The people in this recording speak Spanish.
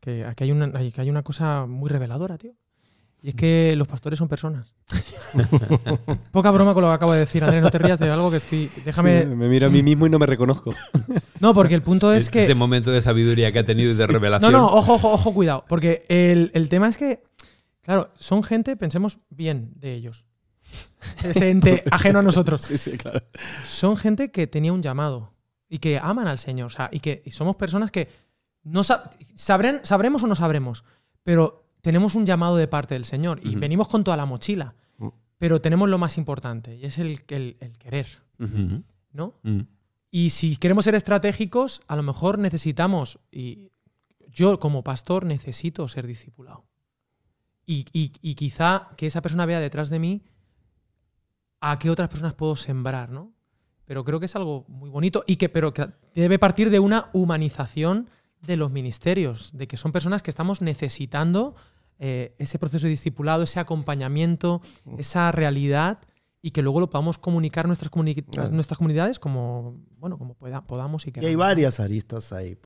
que aquí hay una, que hay una cosa muy reveladora, tío. Y es mm. que los pastores son personas. Poca broma con lo que acabo de decir, Andrés, no te rías de algo que estoy. Déjame. me miro a mí mismo y no me reconozco. No, porque el punto es, que. Ese momento de sabiduría que ha tenido y de revelación. No, no, ojo, ojo, ojo, cuidado. Porque el, tema es que, claro, son gente, pensemos bien de ellos. Ese ente ajeno a nosotros. Sí, sí, claro. Son gente que tenía un llamado y que aman al Señor. O sea, y que somos personas que no sabremos o no sabremos, pero tenemos un llamado de parte del Señor y venimos con toda la mochila, mm. pero tenemos lo más importante y es el, querer, ¿no? Mm. Y si queremos ser estratégicos, a lo mejor necesitamos, y yo como pastor necesito ser discipulado. Y, quizá que esa persona vea detrás de mí a qué otras personas puedo sembrar, Pero creo que es algo muy bonito y que, pero que debe partir de una humanización de los ministerios, de que son personas que estamos necesitando eh, ese proceso de discipulado, ese acompañamiento, esa realidad y que luego lo podamos comunicar nuestras, nuestras comunidades como, bueno, como podamos. Y, que hay varias aristas ahí.